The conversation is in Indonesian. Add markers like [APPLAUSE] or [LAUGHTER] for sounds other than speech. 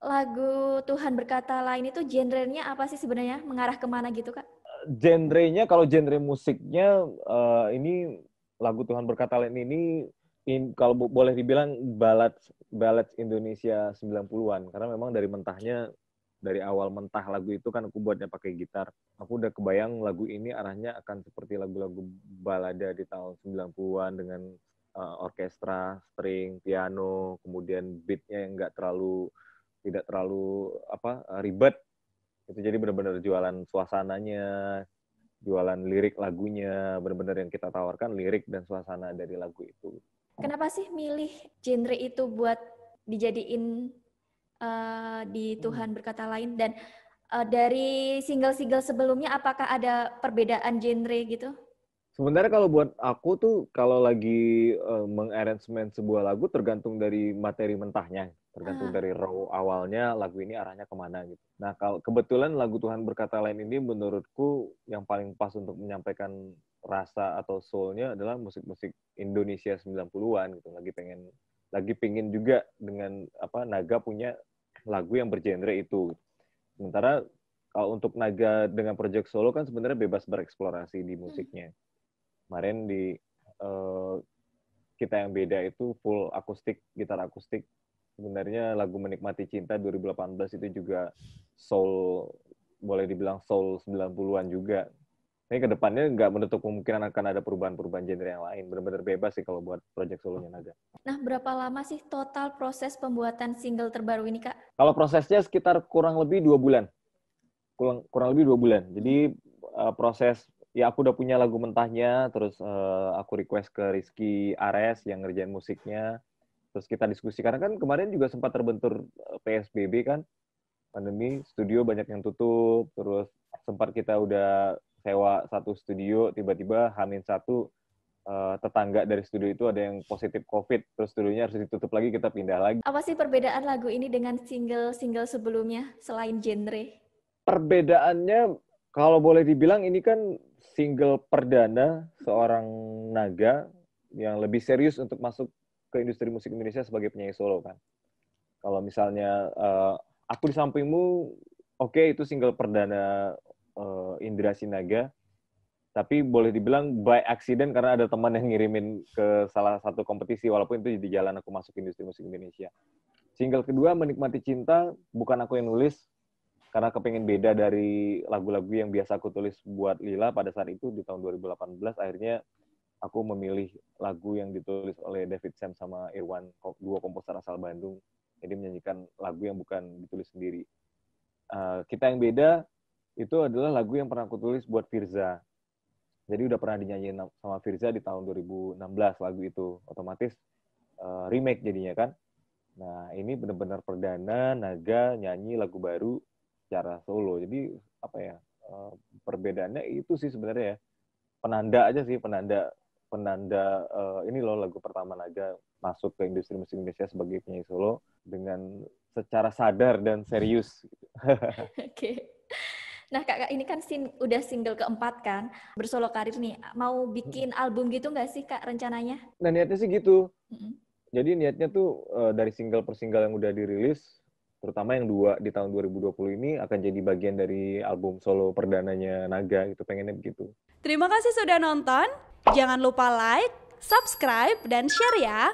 lagu Tuhan berkata lain itu genrenya apa sih sebenarnya? Mengarah kemana gitu, Kak? Genrenya, kalau genre musiknya, uh, ini lagu Tuhan berkata lain ini, in, kalau boleh dibilang balad balad Indonesia 90-an. Karena memang dari mentahnya, dari awal mentah lagu itu kan aku buatnya pakai gitar. Aku udah kebayang lagu ini arahnya akan seperti lagu-lagu balada di tahun 90-an dengan uh, orkestra, string, piano, kemudian beatnya yang nggak terlalu tidak terlalu apa eh, ribet itu jadi benar-benar jualan suasananya jualan lirik lagunya benar-benar yang kita tawarkan lirik dan suasana dari lagu itu kenapa sih milih genre itu buat dijadiin uh, di hmm. Tuhan berkata lain dan uh, dari single-single sebelumnya apakah ada perbedaan genre gitu Sebenarnya kalau buat aku tuh kalau lagi uh, mengarrangement sebuah lagu tergantung dari materi mentahnya, tergantung ah. dari raw awalnya lagu ini arahnya kemana gitu. Nah kalau kebetulan lagu Tuhan berkata lain ini menurutku yang paling pas untuk menyampaikan rasa atau soulnya adalah musik-musik Indonesia 90-an gitu. Lagi pengen lagi pingin juga dengan apa Naga punya lagu yang bergenre itu. Gitu. Sementara kalau untuk Naga dengan project solo kan sebenarnya bebas bereksplorasi di hmm. musiknya. Hmm kemarin di uh, kita yang beda itu full akustik gitar akustik sebenarnya lagu menikmati cinta 2018 itu juga soul boleh dibilang soul 90-an juga ini kedepannya nggak menutup kemungkinan akan ada perubahan-perubahan genre yang lain. Benar-benar bebas sih kalau buat project solonya Naga. Nah, berapa lama sih total proses pembuatan single terbaru ini, Kak? Kalau prosesnya sekitar kurang lebih dua bulan. Kurang, kurang lebih dua bulan. Jadi eh, proses ya aku udah punya lagu mentahnya terus uh, aku request ke Rizky Ares yang ngerjain musiknya terus kita diskusi karena kan kemarin juga sempat terbentur eh, PSBB kan pandemi studio banyak yang tutup terus sempat kita udah sewa satu studio tiba-tiba Hamin satu uh, tetangga dari studio itu ada yang positif COVID terus studionya harus ditutup lagi kita pindah lagi apa sih perbedaan lagu ini dengan single-single sebelumnya selain genre perbedaannya kalau boleh dibilang ini kan single perdana seorang naga yang lebih serius untuk masuk ke industri musik Indonesia sebagai penyanyi solo kan. Kalau misalnya uh, aku di sampingmu, oke okay, itu single perdana uh, Indra Sinaga, tapi boleh dibilang by accident karena ada teman yang ngirimin ke salah satu kompetisi walaupun itu di jalan aku masuk industri musik Indonesia. Single kedua menikmati cinta bukan aku yang nulis, karena kepingin beda dari lagu-lagu yang biasa aku tulis buat Lila pada saat itu di tahun 2018 akhirnya aku memilih lagu yang ditulis oleh David Sam sama Irwan dua komposer asal Bandung jadi menyanyikan lagu yang bukan ditulis sendiri uh, kita yang beda itu adalah lagu yang pernah aku tulis buat Firza jadi udah pernah dinyanyiin sama Firza di tahun 2016 lagu itu otomatis uh, remake jadinya kan nah ini benar-benar perdana Naga nyanyi lagu baru secara solo. Jadi apa ya eh, perbedaannya itu sih sebenarnya ya penanda aja sih penanda penanda uh, ini loh lagu pertama Naga masuk ke industri musik Indonesia sebagai penyanyi solo dengan secara sadar dan serius. [LAUGHS] Oke. Nah kakak ini kan sin udah single keempat kan bersolo karir nih mau bikin album gitu nggak sih kak rencananya? Nah niatnya sih gitu. -hmm. Jadi niatnya tuh eh, dari single per single yang udah dirilis terutama yang dua di tahun 2020 ini akan jadi bagian dari album solo perdananya Naga gitu pengennya begitu. Terima kasih sudah nonton. Jangan lupa like, subscribe dan share ya.